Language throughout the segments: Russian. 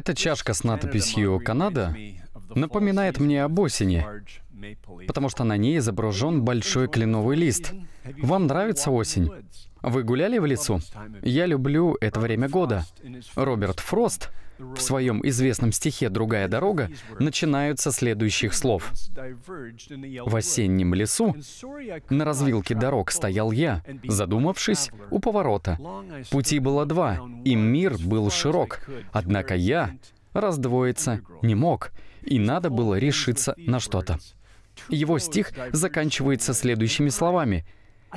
Эта чашка с надписью «Канада» напоминает мне об осени, потому что на ней изображен большой кленовый лист. Вам нравится осень? Вы гуляли в лесу? Я люблю это время года. Роберт Фрост в своем известном стихе «Другая дорога» начинаются следующих слов. «В осеннем лесу на развилке дорог стоял я, задумавшись у поворота. Пути было два, и мир был широк, однако я раздвоиться не мог, и надо было решиться на что-то». Его стих заканчивается следующими словами.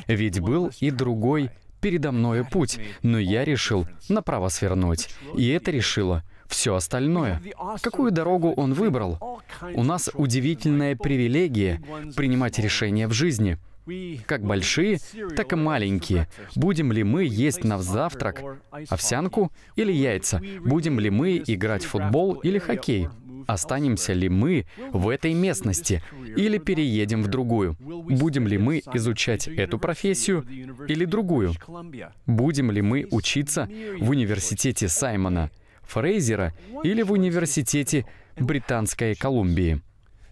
«Ведь был и другой передо мною путь, но я решил направо свернуть. И это решило все остальное. Какую дорогу он выбрал? У нас удивительная привилегия принимать решения в жизни. Как большие, так и маленькие. Будем ли мы есть на завтрак овсянку или яйца? Будем ли мы играть в футбол или хоккей? Останемся ли мы в этой местности или переедем в другую? Будем ли мы изучать эту профессию или другую? Будем ли мы учиться в университете Саймона? Фрейзера или в университете Британской Колумбии.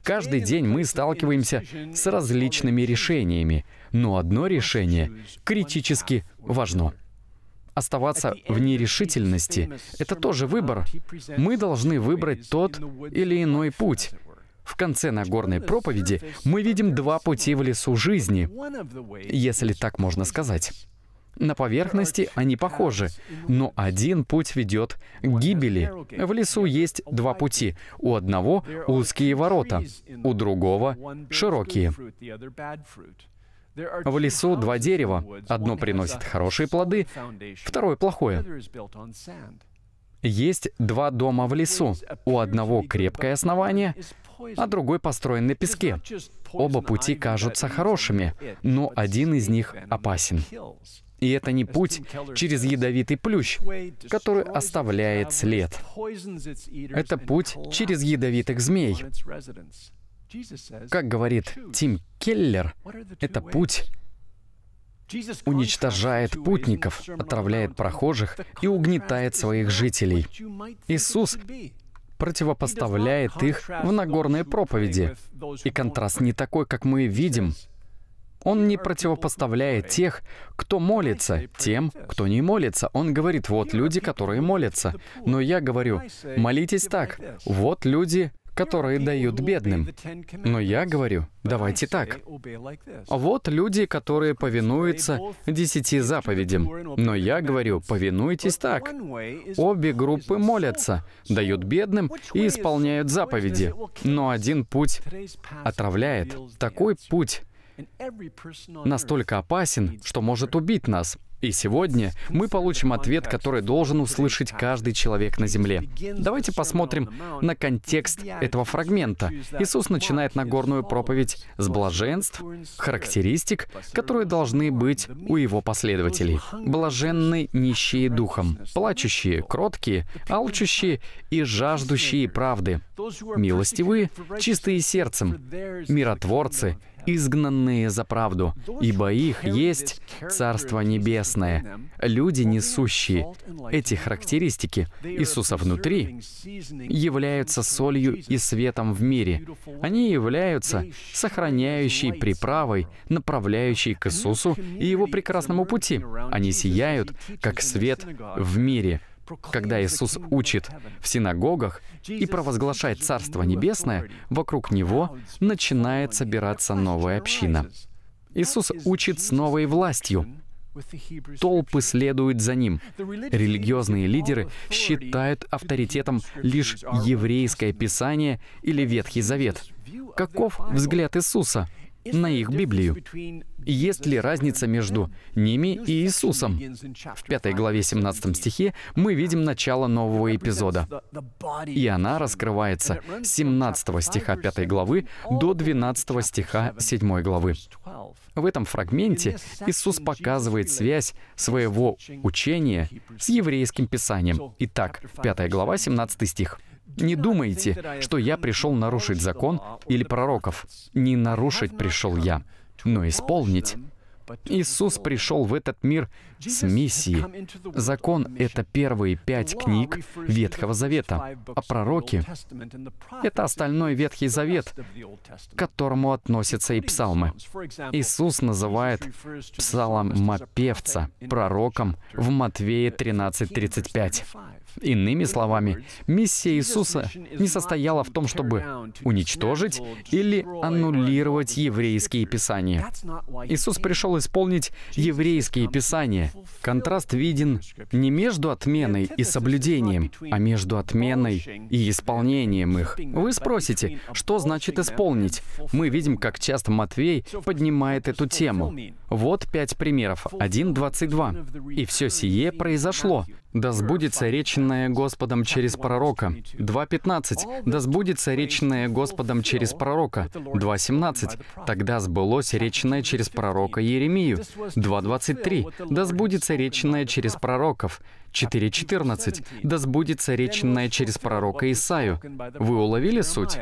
Каждый день мы сталкиваемся с различными решениями, но одно решение критически важно. Оставаться в нерешительности — это тоже выбор. Мы должны выбрать тот или иной путь. В конце Нагорной проповеди мы видим два пути в лесу жизни, если так можно сказать. На поверхности они похожи, но один путь ведет к гибели. В лесу есть два пути. У одного узкие ворота, у другого широкие. В лесу два дерева. Одно приносит хорошие плоды, второе плохое. Есть два дома в лесу. У одного крепкое основание, а другой построен на песке. Оба пути кажутся хорошими, но один из них опасен. И это не путь через ядовитый плющ, который оставляет след. Это путь через ядовитых змей. Как говорит Тим Келлер, это путь уничтожает путников, отравляет прохожих и угнетает своих жителей. Иисус противопоставляет их в Нагорной проповеди. И контраст не такой, как мы видим он не противопоставляет тех, кто молится, тем, кто не молится. Он говорит, вот люди, которые молятся. Но я говорю, молитесь так, вот люди, которые дают бедным. Но я говорю, давайте так. Вот люди, которые повинуются десяти заповедям. Но я говорю, повинуйтесь так. Обе группы молятся, дают бедным и исполняют заповеди. Но один путь отравляет. Такой путь настолько опасен, что может убить нас. И сегодня мы получим ответ, который должен услышать каждый человек на земле. Давайте посмотрим на контекст этого фрагмента. Иисус начинает Нагорную проповедь с блаженств, характеристик, которые должны быть у его последователей. Блаженны нищие духом, плачущие, кроткие, алчущие и жаждущие правды, милостивые, чистые сердцем, миротворцы, изгнанные за правду, ибо их есть Царство Небесное. Люди, несущие эти характеристики Иисуса внутри, являются солью и светом в мире. Они являются сохраняющей приправой, направляющей к Иисусу и Его прекрасному пути. Они сияют, как свет в мире. Когда Иисус учит в синагогах, и провозглашает Царство Небесное, вокруг него начинает собираться новая община. Иисус учит с новой властью. Толпы следуют за ним. Религиозные лидеры считают авторитетом лишь еврейское писание или Ветхий Завет. Каков взгляд Иисуса? на их Библию. Есть ли разница между ними и Иисусом? В 5 главе 17 стихе мы видим начало нового эпизода. И она раскрывается с 17 стиха 5 главы до 12 стиха 7 главы. В этом фрагменте Иисус показывает связь своего учения с еврейским писанием. Итак, 5 глава, 17 стих. Не думайте, что я пришел нарушить закон или пророков. Не нарушить пришел я, но исполнить. Иисус пришел в этот мир с миссией. Закон — это первые пять книг Ветхого Завета, а пророки — это остальной Ветхий Завет, к которому относятся и псалмы. Иисус называет Псалом мопевца, пророком в Матвея 13.35. Иными словами, миссия Иисуса не состояла в том, чтобы уничтожить или аннулировать еврейские писания. Иисус пришел исполнить еврейские писания. Контраст виден не между отменой и соблюдением, а между отменой и исполнением их. Вы спросите, что значит исполнить? Мы видим, как часто Матвей поднимает эту тему. Вот пять примеров. 1.22. «И все сие произошло, да сбудется реченное Господом через пророка. 2.15. Да сбудется реченное Господом через пророка. 2.17. Тогда сбылось реченное через пророка Еремию. 2.23. Да сбудется реченное через пророков. 4.14. Да сбудется реченное через пророка Исаю. Вы уловили суть?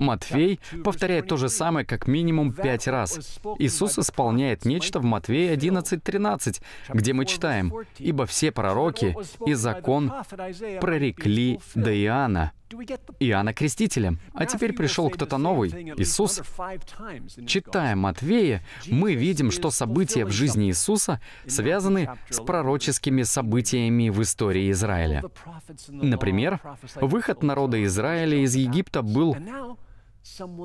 Матфей повторяет то же самое как минимум пять раз. Иисус исполняет нечто в Матфея 11.13, где мы читаем, «Ибо все пророки и закон прорекли до Иоанна». Иоанна Крестителя. А теперь пришел кто-то новый, Иисус. Читая Матвея, мы видим, что события в жизни Иисуса связаны с пророческими событиями в истории Израиля. Например, выход народа Израиля из Египта был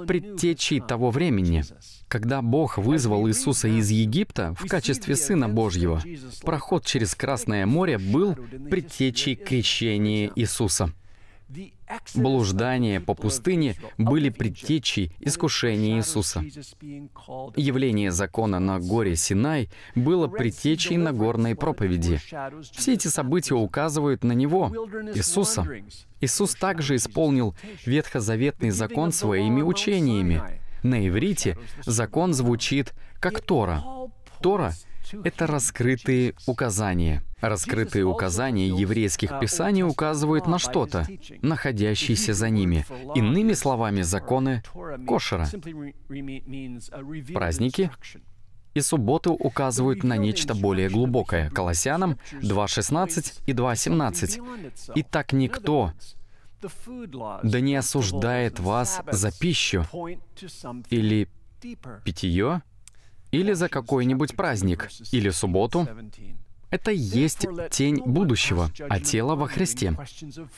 предтечей того времени, когда Бог вызвал Иисуса из Египта в качестве Сына Божьего. Проход через Красное море был предтечей крещения Иисуса. Блуждания по пустыне были предтечей искушения Иисуса. Явление закона на горе Синай было предтечей Нагорной проповеди. Все эти события указывают на Него, Иисуса. Иисус также исполнил ветхозаветный закон своими учениями. На иврите закон звучит как Тора. Тора — это раскрытые указания — Раскрытые указания еврейских писаний указывают на что-то, находящееся за ними. Иными словами, законы кошера. Праздники и субботы указывают на нечто более глубокое. Колоссянам 2.16 и 2.17. «И так никто да не осуждает вас за пищу или питье, или за какой-нибудь праздник, или субботу, это есть тень будущего, а тело во Христе.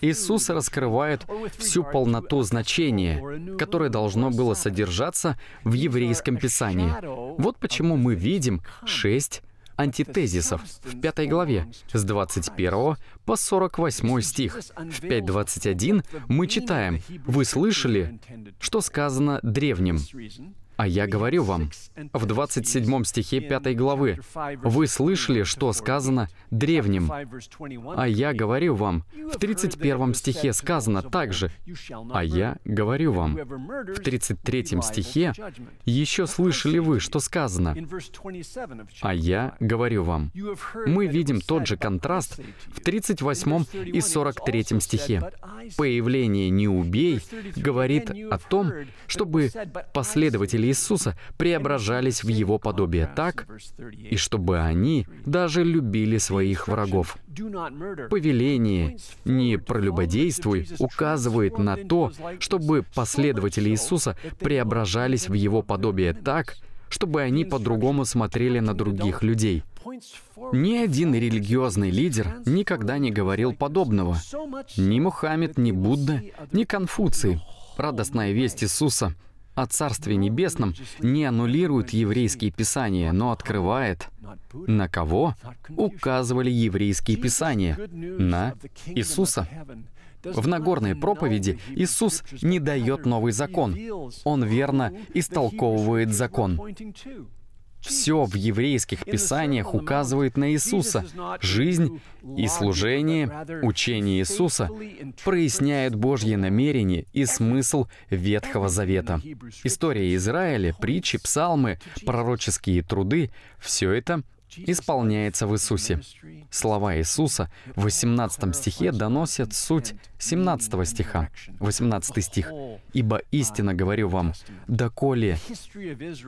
Иисус раскрывает всю полноту значения, которое должно было содержаться в еврейском писании. Вот почему мы видим шесть антитезисов в пятой главе с 21 по 48 стих. В 5.21 мы читаем «Вы слышали, что сказано древним». А я говорю вам, в 27 стихе 5 главы, «Вы слышали, что сказано древним». А я говорю вам, в 31 стихе сказано также, «А я говорю вам». В 33 стихе «Еще слышали вы, что сказано». «А я говорю вам». Мы видим тот же контраст в 38 и 43 стихе. Появление «не убей» говорит о том, чтобы последователи Иисуса, преображались в Его подобие так, и чтобы они даже любили своих врагов. Повеление «не пролюбодействуй» указывает на то, чтобы последователи Иисуса преображались в Его подобие так, чтобы они по-другому смотрели на других людей. Ни один религиозный лидер никогда не говорил подобного. Ни Мухаммед, ни Будда, ни Конфуций. Радостная весть Иисуса о Царстве Небесном не аннулирует еврейские писания, но открывает, на кого указывали еврейские писания? На Иисуса. В Нагорной проповеди Иисус не дает новый закон. Он верно истолковывает закон. Все в еврейских писаниях указывает на Иисуса. Жизнь и служение, учение Иисуса проясняют Божье намерение и смысл Ветхого Завета. История Израиля, притчи, псалмы, пророческие труды — все это — исполняется в Иисусе. Слова Иисуса в 18 стихе доносят суть 17 стиха. 18 стих. «Ибо истинно говорю вам, доколе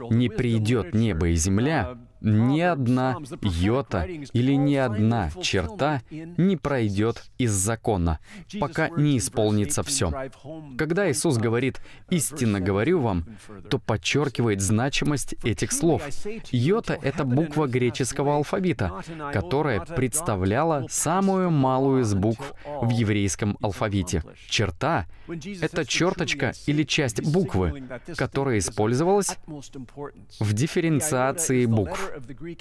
не придет небо и земля, uh, ни одна йота или ни одна черта не пройдет из закона, пока не исполнится все. Когда Иисус говорит «истинно говорю вам», то подчеркивает значимость этих слов. Йота — это буква греческого алфавита, которая представляла самую малую из букв в еврейском алфавите. Черта — это черточка или часть буквы, которая использовалась в дифференциации букв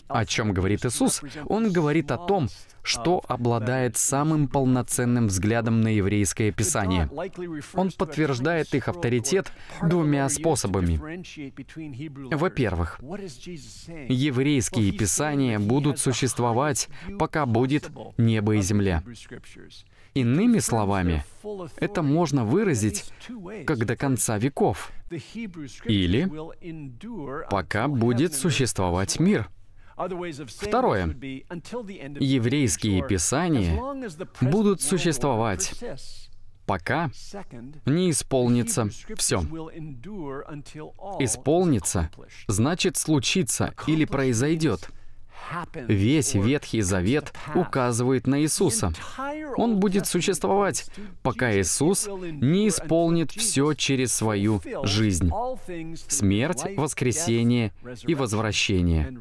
о чем говорит Иисус, он говорит о том, что обладает самым полноценным взглядом на еврейское писание. Он подтверждает их авторитет двумя способами. Во-первых, еврейские писания будут существовать, пока будет небо и земля. Иными словами, это можно выразить как до конца веков или пока будет существовать мир. Второе. Еврейские писания будут существовать, пока не исполнится все. Исполнится значит случится или произойдет. Весь Ветхий Завет указывает на Иисуса. Он будет существовать, пока Иисус не исполнит все через свою жизнь. Смерть, воскресение и возвращение.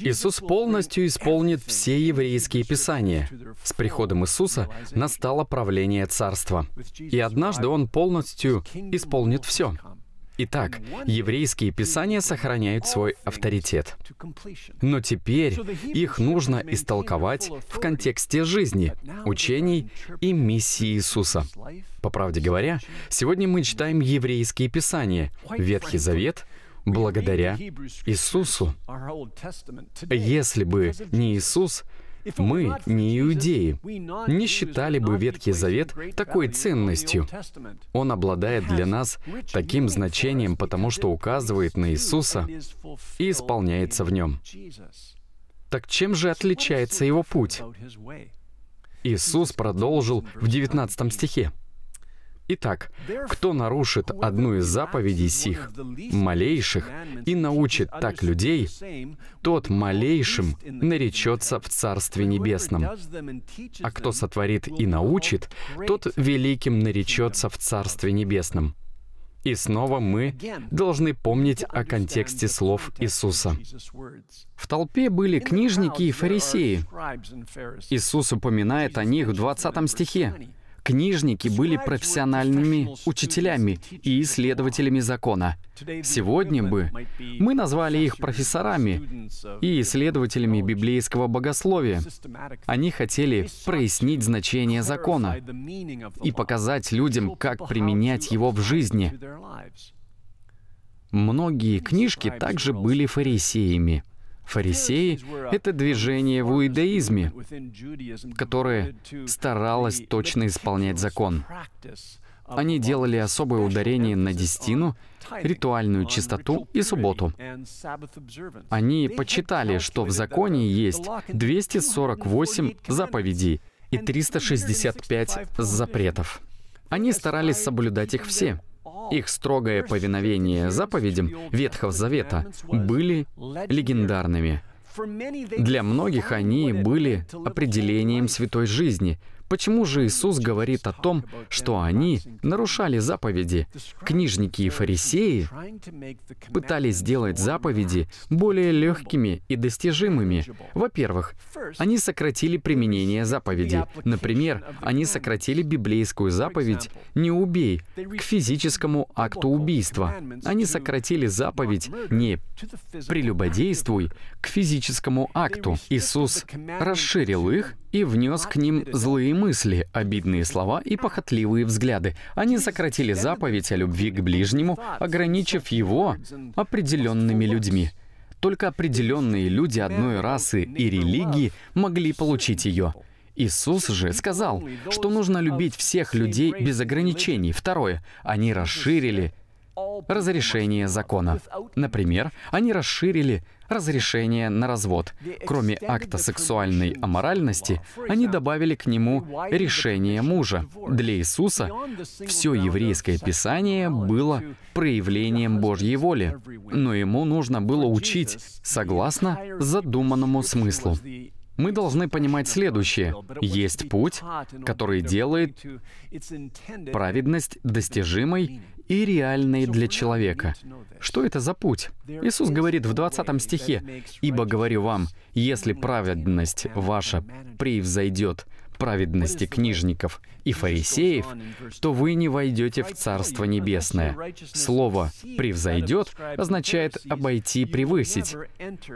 Иисус полностью исполнит все еврейские писания. С приходом Иисуса настало правление царства. И однажды Он полностью исполнит все. Итак, еврейские писания сохраняют свой авторитет. Но теперь их нужно истолковать в контексте жизни, учений и миссии Иисуса. По правде говоря, сегодня мы читаем еврейские писания, Ветхий Завет, благодаря Иисусу. Если бы не Иисус, мы не иудеи, не считали бы Ветхий Завет такой ценностью. Он обладает для нас таким значением, потому что указывает на Иисуса и исполняется в нем. Так чем же отличается его путь? Иисус продолжил в 19 стихе. Итак, кто нарушит одну из заповедей сих, малейших, и научит так людей, тот малейшим наречется в Царстве Небесном. А кто сотворит и научит, тот великим наречется в Царстве Небесном. И снова мы должны помнить о контексте слов Иисуса. В толпе были книжники и фарисеи. Иисус упоминает о них в 20 стихе. Книжники были профессиональными учителями и исследователями закона. Сегодня бы мы назвали их профессорами и исследователями библейского богословия. Они хотели прояснить значение закона и показать людям, как применять его в жизни. Многие книжки также были фарисеями — Фарисеи — это движение в иудаизме, которое старалось точно исполнять закон. Они делали особое ударение на десятину, ритуальную чистоту и субботу. Они почитали, что в законе есть 248 заповедей и 365 запретов. Они старались соблюдать их все — их строгое повиновение заповедям Ветхого Завета были легендарными. Для многих они были определением святой жизни, Почему же Иисус говорит о том, что они нарушали заповеди? Книжники и фарисеи пытались сделать заповеди более легкими и достижимыми. Во-первых, они сократили применение заповеди. Например, они сократили библейскую заповедь «не убей» к физическому акту убийства. Они сократили заповедь «не прелюбодействуй» к физическому акту. Иисус расширил их и внес к ним злые мысли, обидные слова и похотливые взгляды. Они сократили заповедь о любви к ближнему, ограничив его определенными людьми. Только определенные люди одной расы и религии могли получить ее. Иисус же сказал, что нужно любить всех людей без ограничений. Второе, они расширили разрешение закона. Например, они расширили разрешение на развод. Кроме акта сексуальной аморальности, они добавили к нему решение мужа. Для Иисуса все еврейское писание было проявлением Божьей воли, но ему нужно было учить согласно задуманному смыслу. Мы должны понимать следующее. Есть путь, который делает праведность достижимой и реальной для человека. Что это за путь? Иисус говорит в 20 стихе, «Ибо говорю вам, если праведность ваша превзойдет праведности книжников и фарисеев, то вы не войдете в Царство Небесное. Слово «превзойдет» означает «обойти, превысить».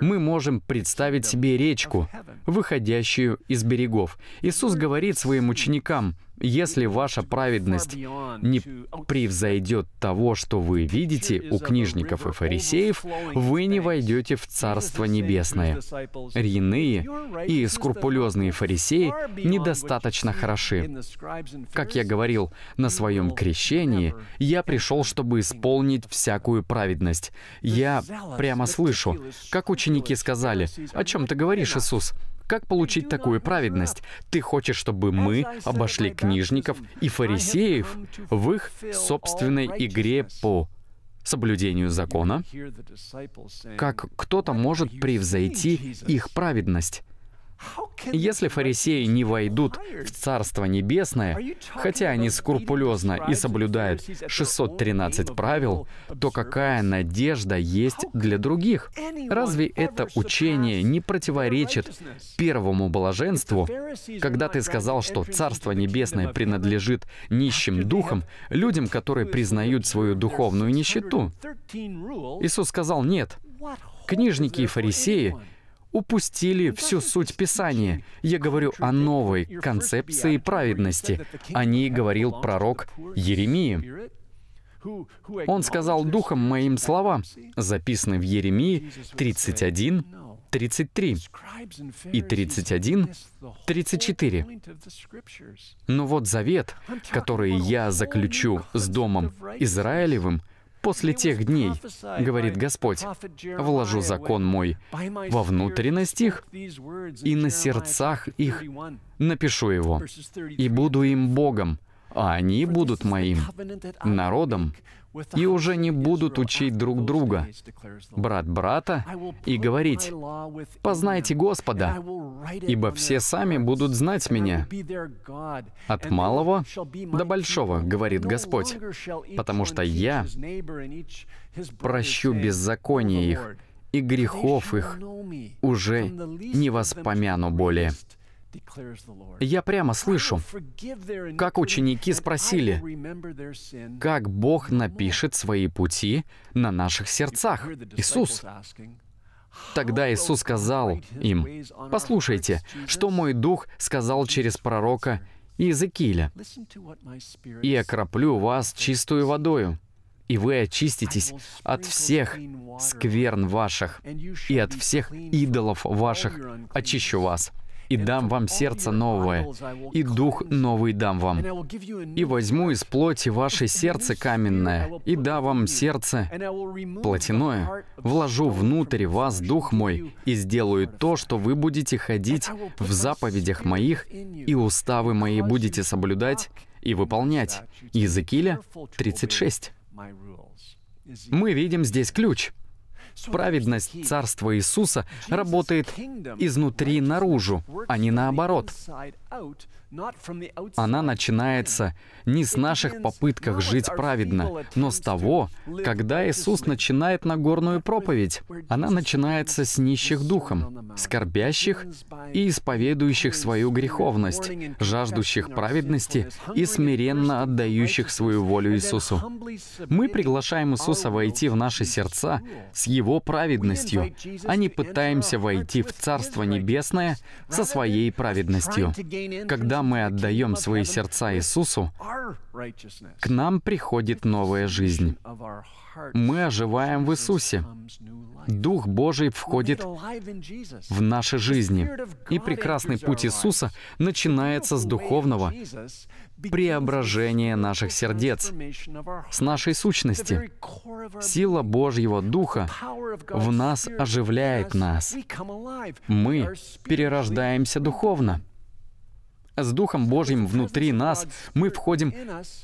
Мы можем представить себе речку, выходящую из берегов. Иисус говорит своим ученикам, если ваша праведность не превзойдет того, что вы видите у книжников и фарисеев, вы не войдете в Царство Небесное. Рьяные и скрупулезные фарисеи недостаточно хороши. Как я говорил на своем крещении, я пришел, чтобы исполнить всякую праведность. Я прямо слышу, как ученики сказали, «О чем ты говоришь, Иисус?» Как получить такую праведность? Ты хочешь, чтобы мы обошли книжников и фарисеев в их собственной игре по соблюдению закона? Как кто-то может превзойти их праведность? Если фарисеи не войдут в Царство Небесное, хотя они скрупулезно и соблюдают 613 правил, то какая надежда есть для других? Разве это учение не противоречит первому блаженству? Когда ты сказал, что Царство Небесное принадлежит нищим духам, людям, которые признают свою духовную нищету? Иисус сказал «нет». Книжники и фарисеи упустили ну, всю суть Писания. Я говорю о новой концепции праведности. О ней говорил пророк Еремии. Он сказал духом моим слова, записанные в Еремии 31, 33 и 31, 34. Но вот завет, который я заключу с Домом Израилевым, После тех дней, говорит Господь, вложу закон мой во внутренность их и на сердцах их напишу его, и буду им Богом, а они будут моим народом и уже не будут учить друг друга, брат брата, и говорить, «Познайте Господа, ибо все сами будут знать Меня». От малого до большого, говорит Господь, потому что Я прощу беззаконие их, и грехов их уже не воспомяну более. Я прямо слышу, как ученики спросили, как Бог напишет свои пути на наших сердцах. Иисус. Тогда Иисус сказал им, «Послушайте, что мой дух сказал через пророка Иезекииля, и окроплю вас чистую водою, и вы очиститесь от всех скверн ваших и от всех идолов ваших очищу вас и дам вам сердце новое, и дух новый дам вам. И возьму из плоти ваше сердце каменное, и дам вам сердце плотяное, вложу внутрь вас дух мой, и сделаю то, что вы будете ходить в заповедях моих, и уставы мои будете соблюдать и выполнять. Иезекииля 36. Мы видим здесь ключ — Праведность Царства Иисуса работает изнутри наружу, а не наоборот. Она начинается не с наших попытках жить праведно, но с того, когда Иисус начинает Нагорную проповедь. Она начинается с нищих духом, скорбящих и исповедующих свою греховность, жаждущих праведности и смиренно отдающих свою волю Иисусу. Мы приглашаем Иисуса войти в наши сердца с Его праведностью, а не пытаемся войти в Царство Небесное со своей праведностью. Когда когда мы отдаем свои сердца Иисусу, к нам приходит новая жизнь. Мы оживаем в Иисусе. Дух Божий входит в наши жизни. И прекрасный путь Иисуса начинается с духовного преображения наших сердец, с нашей сущности. Сила Божьего Духа в нас оживляет нас. Мы перерождаемся духовно. С Духом Божьим внутри нас мы входим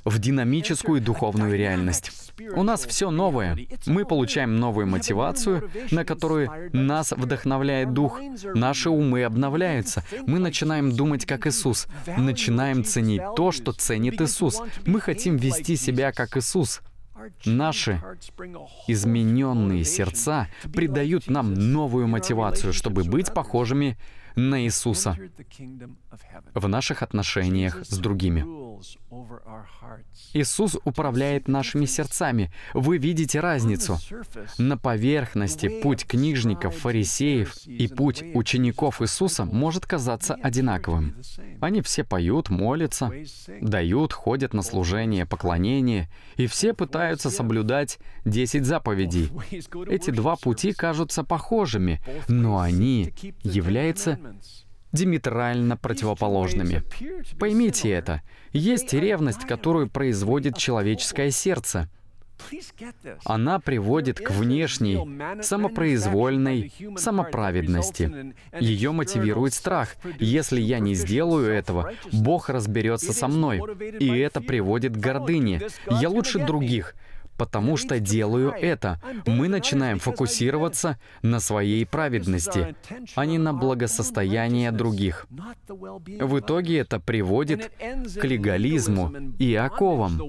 в динамическую духовную реальность. У нас все новое. Мы получаем новую мотивацию, на которую нас вдохновляет Дух. Наши умы обновляются. Мы начинаем думать как Иисус. Начинаем ценить то, что ценит Иисус. Мы хотим вести себя как Иисус. Наши измененные сердца придают нам новую мотивацию, чтобы быть похожими на на Иисуса в наших отношениях с другими. Иисус управляет нашими сердцами. Вы видите разницу. На поверхности путь книжников, фарисеев и путь учеников Иисуса может казаться одинаковым. Они все поют, молятся, дают, ходят на служение, поклонение, и все пытаются соблюдать 10 заповедей. Эти два пути кажутся похожими, но они являются диаметрально противоположными. Поймите это. Есть ревность, которую производит человеческое сердце. Она приводит к внешней, самопроизвольной самоправедности. Ее мотивирует страх. Если я не сделаю этого, Бог разберется со мной. И это приводит к гордыне. Я лучше других потому что делаю это. Мы начинаем фокусироваться на своей праведности, а не на благосостоянии других. В итоге это приводит к легализму и оковам,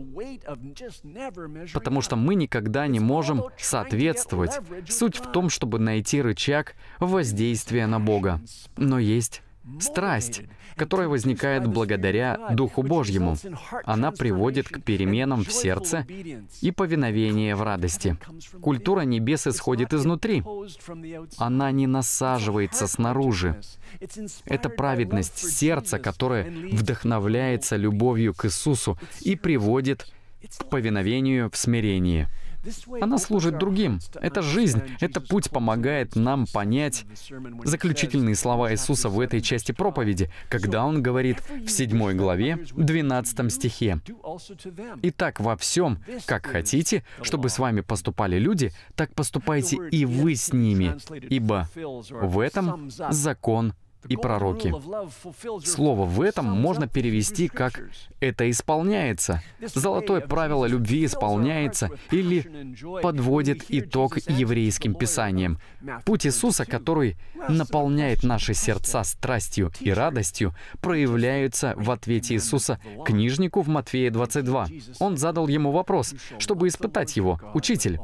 потому что мы никогда не можем соответствовать. Суть в том, чтобы найти рычаг воздействия на Бога. Но есть Страсть, которая возникает благодаря Духу Божьему, она приводит к переменам в сердце и повиновение в радости. Культура небес исходит изнутри. Она не насаживается снаружи. Это праведность сердца, которая вдохновляется любовью к Иисусу и приводит к повиновению в смирении. Она служит другим. Это жизнь. Это путь помогает нам понять заключительные слова Иисуса в этой части проповеди, когда Он говорит в 7 главе, 12 стихе. «Итак, во всем, как хотите, чтобы с вами поступали люди, так поступайте и вы с ними, ибо в этом закон и пророки. Слово в этом можно перевести как «это исполняется», «золотое правило любви исполняется» или «подводит итог еврейским писаниям». Путь Иисуса, который наполняет наши сердца страстью и радостью, проявляется в ответе Иисуса книжнику в Матфея 22. Он задал ему вопрос, чтобы испытать его. «Учитель,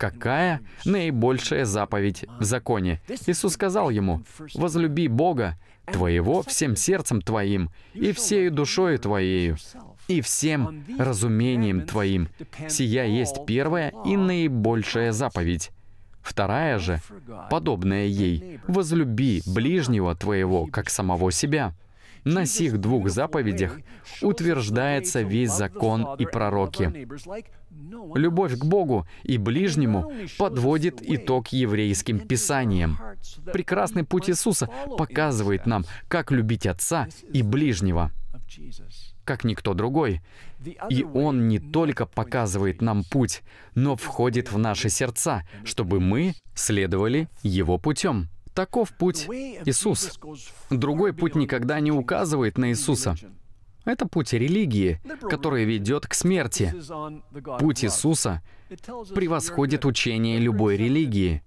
какая наибольшая заповедь в законе. Иисус сказал ему, «Возлюби Бога твоего всем сердцем твоим, и всею душою твоею, и всем разумением твоим. Сия есть первая и наибольшая заповедь». Вторая же, подобная ей, «Возлюби ближнего твоего, как самого себя». На сих двух заповедях утверждается весь закон и пророки. Любовь к Богу и ближнему подводит итог еврейским писаниям. Прекрасный путь Иисуса показывает нам, как любить Отца и ближнего как никто другой. И Он не только показывает нам путь, но входит в наши сердца, чтобы мы следовали Его путем. Таков путь Иисус. Другой путь никогда не указывает на Иисуса. Это путь религии, который ведет к смерти. Путь Иисуса превосходит учение любой религии.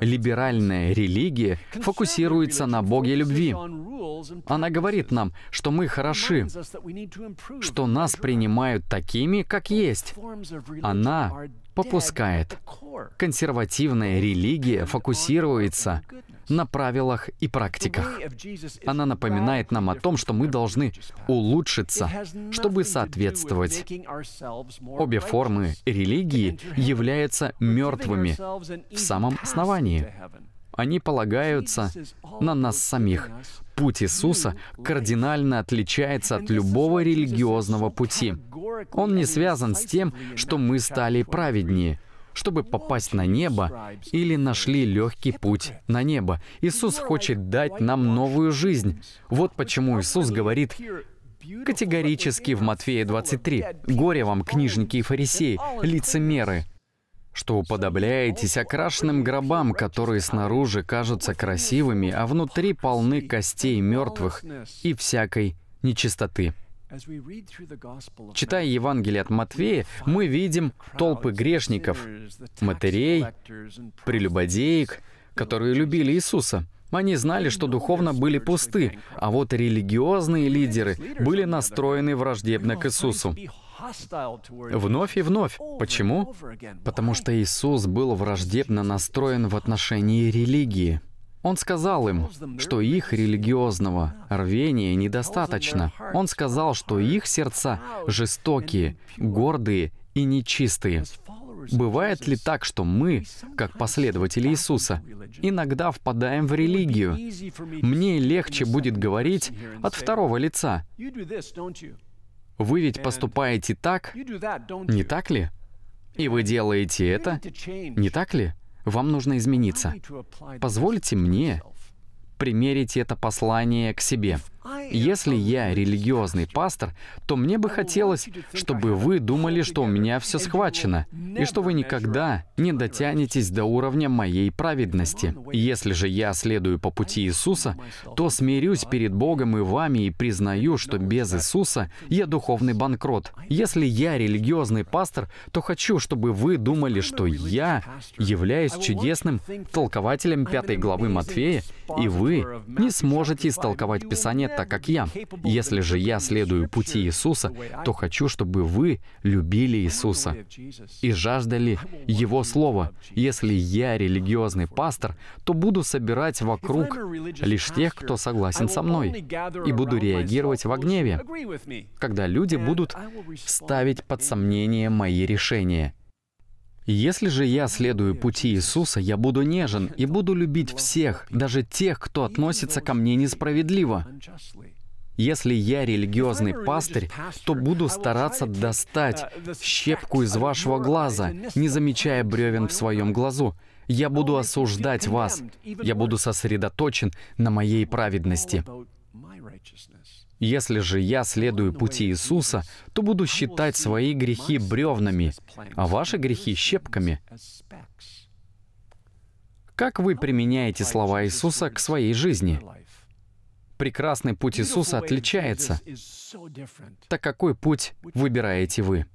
Либеральная религия фокусируется на Боге любви. Она говорит нам, что мы хороши, что нас принимают такими, как есть. Она попускает. Консервативная религия фокусируется на правилах и практиках. Она напоминает нам о том, что мы должны улучшиться, чтобы соответствовать. Обе формы религии являются мертвыми в самом основании. Они полагаются на нас самих. Путь Иисуса кардинально отличается от любого религиозного пути. Он не связан с тем, что мы стали праведнее — чтобы попасть на небо или нашли легкий путь на небо. Иисус хочет дать нам новую жизнь. Вот почему Иисус говорит, категорически в Матфея 23. «Горе вам, книжники и фарисеи, лицемеры, что уподобляетесь окрашенным гробам, которые снаружи кажутся красивыми, а внутри полны костей мертвых и всякой нечистоты». Читая Евангелие от Матвея, мы видим толпы грешников, матерей, прелюбодеек, которые любили Иисуса. Они знали, что духовно были пусты, а вот религиозные лидеры были настроены враждебно к Иисусу. Вновь и вновь. Почему? Потому что Иисус был враждебно настроен в отношении религии. Он сказал им, что их религиозного рвения недостаточно. Он сказал, что их сердца жестокие, гордые и нечистые. Бывает ли так, что мы, как последователи Иисуса, иногда впадаем в религию? Мне легче будет говорить от второго лица. Вы ведь поступаете так, не так ли? И вы делаете это, не так ли? Вам нужно измениться. Позвольте мне примерить это послание к себе. Если я религиозный пастор, то мне бы хотелось, чтобы вы думали, что у меня все схвачено, и что вы никогда не дотянетесь до уровня моей праведности. Если же я следую по пути Иисуса, то смирюсь перед Богом и вами и признаю, что без Иисуса я духовный банкрот. Если я религиозный пастор, то хочу, чтобы вы думали, что я являюсь чудесным толкователем пятой главы Матфея, и вы не сможете истолковать Писание так, как как я. Если же я следую пути Иисуса, то хочу, чтобы вы любили Иисуса и жаждали Его Слова. Если я религиозный пастор, то буду собирать вокруг лишь тех, кто согласен со мной, и буду реагировать в гневе, когда люди будут ставить под сомнение мои решения — если же я следую пути Иисуса, я буду нежен и буду любить всех, даже тех, кто относится ко мне несправедливо. Если я религиозный пастырь, то буду стараться достать щепку из вашего глаза, не замечая бревен в своем глазу. Я буду осуждать вас. Я буду сосредоточен на моей праведности. Если же я следую пути Иисуса, то буду считать свои грехи бревнами, а ваши грехи — щепками. Как вы применяете слова Иисуса к своей жизни? Прекрасный путь Иисуса отличается. Так какой путь выбираете вы?